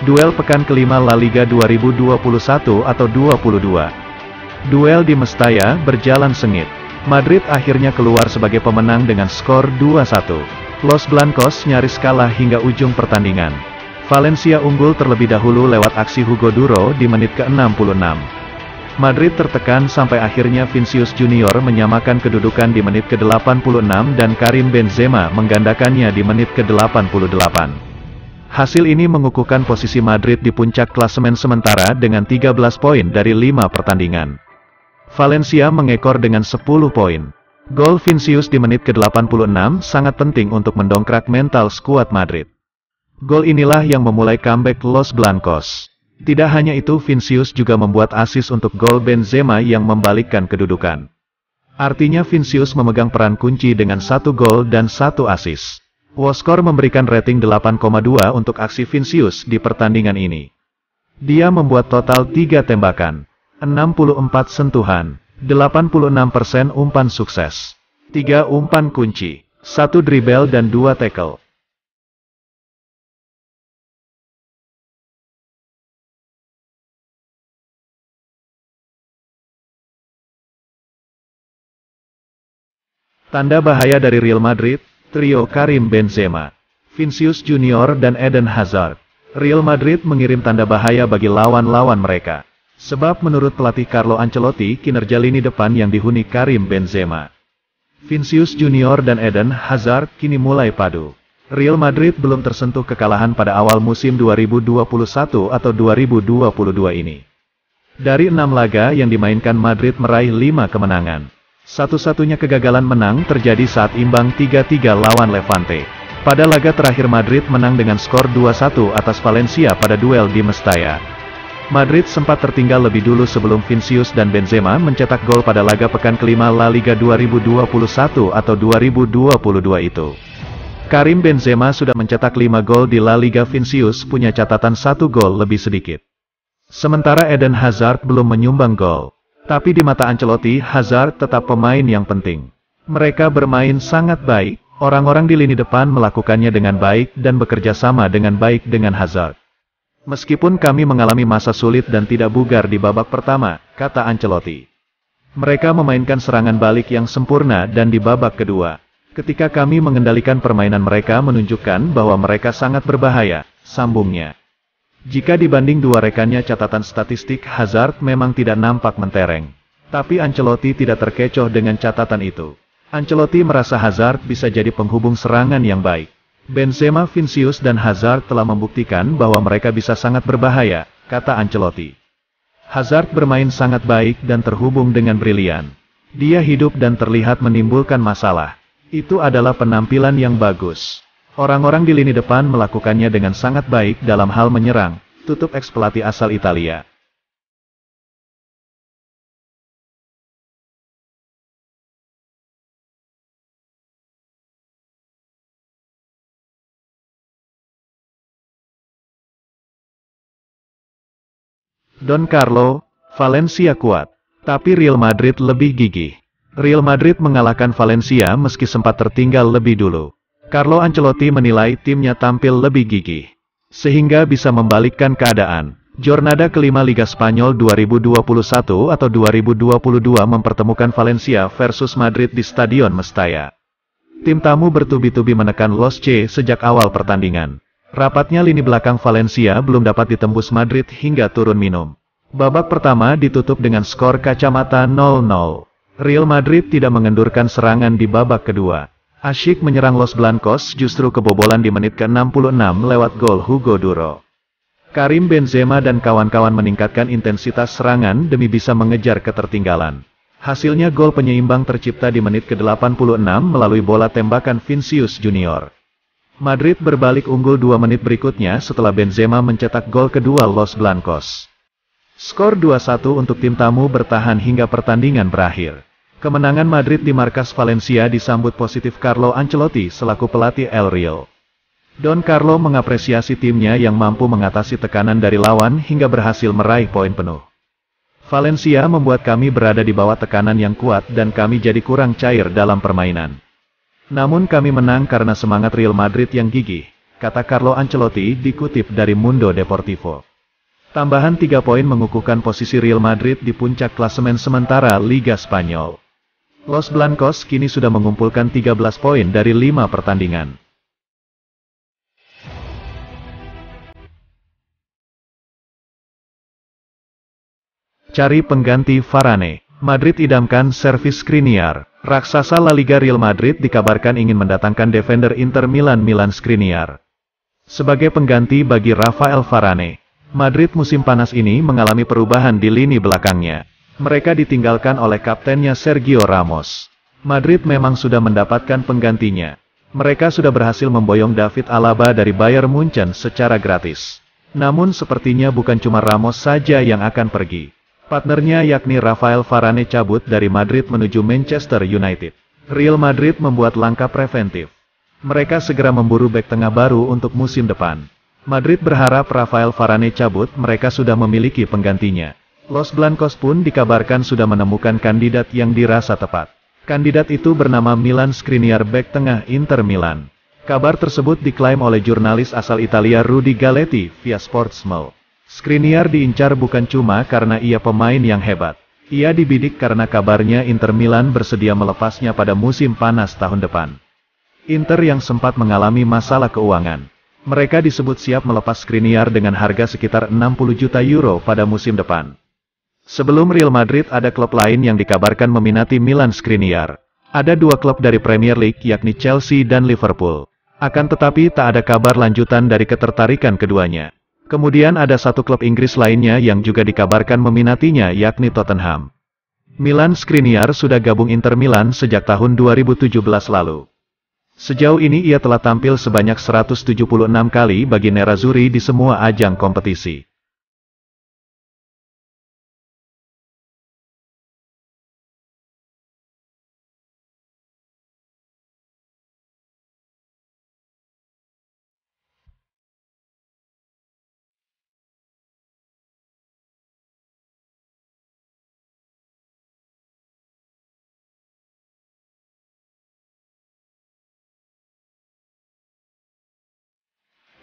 Duel pekan kelima La Liga 2021 atau 22. Duel di Mestaya berjalan sengit. Madrid akhirnya keluar sebagai pemenang dengan skor 2-1. Los Blancos nyaris kalah hingga ujung pertandingan. Valencia unggul terlebih dahulu lewat aksi Hugo Duro di menit ke-66. Madrid tertekan sampai akhirnya Vinicius Junior menyamakan kedudukan di menit ke-86 dan Karim Benzema menggandakannya di menit ke-88. Hasil ini mengukuhkan posisi Madrid di puncak klasemen sementara dengan 13 poin dari 5 pertandingan. Valencia mengekor dengan 10 poin. Gol Vinicius di menit ke-86 sangat penting untuk mendongkrak mental skuad Madrid. Gol inilah yang memulai comeback Los Blancos. Tidak hanya itu Vinicius juga membuat asis untuk gol Benzema yang membalikkan kedudukan. Artinya Vinicius memegang peran kunci dengan satu gol dan satu asis. Woskor memberikan rating 8,2 untuk aksi Vincius di pertandingan ini. Dia membuat total 3 tembakan, 64 sentuhan, 86% umpan sukses, 3 umpan kunci, 1 dribel dan 2 tackle. Tanda bahaya dari Real Madrid, Trio Karim Benzema, Vinicius Junior dan Eden Hazard. Real Madrid mengirim tanda bahaya bagi lawan-lawan mereka. Sebab menurut pelatih Carlo Ancelotti kinerja lini depan yang dihuni Karim Benzema. Vinicius Junior dan Eden Hazard kini mulai padu. Real Madrid belum tersentuh kekalahan pada awal musim 2021 atau 2022 ini. Dari enam laga yang dimainkan Madrid meraih lima kemenangan. Satu-satunya kegagalan menang terjadi saat imbang 3-3 lawan Levante. Pada laga terakhir Madrid menang dengan skor 2-1 atas Valencia pada duel di Mestalla. Madrid sempat tertinggal lebih dulu sebelum Vinicius dan Benzema mencetak gol pada laga pekan kelima La Liga 2021 atau 2022 itu. Karim Benzema sudah mencetak 5 gol di La Liga Vinicius punya catatan satu gol lebih sedikit. Sementara Eden Hazard belum menyumbang gol. Tapi di mata Ancelotti, Hazard tetap pemain yang penting. Mereka bermain sangat baik, orang-orang di lini depan melakukannya dengan baik dan bekerja sama dengan baik dengan Hazard. Meskipun kami mengalami masa sulit dan tidak bugar di babak pertama, kata Ancelotti. Mereka memainkan serangan balik yang sempurna dan di babak kedua. Ketika kami mengendalikan permainan mereka menunjukkan bahwa mereka sangat berbahaya, sambungnya. Jika dibanding dua rekannya catatan statistik Hazard memang tidak nampak mentereng. Tapi Ancelotti tidak terkecoh dengan catatan itu. Ancelotti merasa Hazard bisa jadi penghubung serangan yang baik. Benzema, Vinicius dan Hazard telah membuktikan bahwa mereka bisa sangat berbahaya, kata Ancelotti. Hazard bermain sangat baik dan terhubung dengan brilian. Dia hidup dan terlihat menimbulkan masalah. Itu adalah penampilan yang bagus. Orang-orang di lini depan melakukannya dengan sangat baik dalam hal menyerang, tutup eks pelatih asal Italia. Don Carlo, Valencia kuat, tapi Real Madrid lebih gigih. Real Madrid mengalahkan Valencia meski sempat tertinggal lebih dulu. Carlo Ancelotti menilai timnya tampil lebih gigih. Sehingga bisa membalikkan keadaan. Jornada kelima Liga Spanyol 2021 atau 2022 mempertemukan Valencia versus Madrid di Stadion Mestaya. Tim tamu bertubi-tubi menekan Los C sejak awal pertandingan. Rapatnya lini belakang Valencia belum dapat ditembus Madrid hingga turun minum. Babak pertama ditutup dengan skor kacamata 0-0. Real Madrid tidak mengendurkan serangan di babak kedua. Asyik menyerang Los Blancos justru kebobolan di menit ke-66 lewat gol Hugo Duro. Karim Benzema dan kawan-kawan meningkatkan intensitas serangan demi bisa mengejar ketertinggalan. Hasilnya gol penyeimbang tercipta di menit ke-86 melalui bola tembakan Vinicius Junior. Madrid berbalik unggul dua menit berikutnya setelah Benzema mencetak gol kedua Los Blancos. Skor 2-1 untuk tim tamu bertahan hingga pertandingan berakhir. Kemenangan Madrid di markas Valencia disambut positif Carlo Ancelotti selaku pelatih El Real. Don Carlo mengapresiasi timnya yang mampu mengatasi tekanan dari lawan hingga berhasil meraih poin penuh. Valencia membuat kami berada di bawah tekanan yang kuat dan kami jadi kurang cair dalam permainan. Namun kami menang karena semangat Real Madrid yang gigih, kata Carlo Ancelotti dikutip dari Mundo Deportivo. Tambahan tiga poin mengukuhkan posisi Real Madrid di puncak klasemen sementara Liga Spanyol. Los Blancos kini sudah mengumpulkan 13 poin dari 5 pertandingan. Cari pengganti Varane. Madrid idamkan servis Skriniar. Raksasa La Liga Real Madrid dikabarkan ingin mendatangkan defender Inter Milan Milan Skriniar. Sebagai pengganti bagi Rafael Varane, Madrid musim panas ini mengalami perubahan di lini belakangnya. Mereka ditinggalkan oleh kaptennya Sergio Ramos. Madrid memang sudah mendapatkan penggantinya. Mereka sudah berhasil memboyong David Alaba dari Bayern Munchen secara gratis. Namun sepertinya bukan cuma Ramos saja yang akan pergi. Partnernya yakni Rafael Varane cabut dari Madrid menuju Manchester United. Real Madrid membuat langkah preventif. Mereka segera memburu bek tengah baru untuk musim depan. Madrid berharap Rafael Varane cabut mereka sudah memiliki penggantinya. Los Blancos pun dikabarkan sudah menemukan kandidat yang dirasa tepat. Kandidat itu bernama Milan Skriniar bek tengah Inter Milan. Kabar tersebut diklaim oleh jurnalis asal Italia Rudy Galetti via Sportsmail. Skriniar diincar bukan cuma karena ia pemain yang hebat. Ia dibidik karena kabarnya Inter Milan bersedia melepasnya pada musim panas tahun depan. Inter yang sempat mengalami masalah keuangan. Mereka disebut siap melepas Skriniar dengan harga sekitar 60 juta euro pada musim depan. Sebelum Real Madrid ada klub lain yang dikabarkan meminati Milan Skriniar. Ada dua klub dari Premier League yakni Chelsea dan Liverpool. Akan tetapi tak ada kabar lanjutan dari ketertarikan keduanya. Kemudian ada satu klub Inggris lainnya yang juga dikabarkan meminatinya yakni Tottenham. Milan Skriniar sudah gabung Inter Milan sejak tahun 2017 lalu. Sejauh ini ia telah tampil sebanyak 176 kali bagi Nerazzurri di semua ajang kompetisi.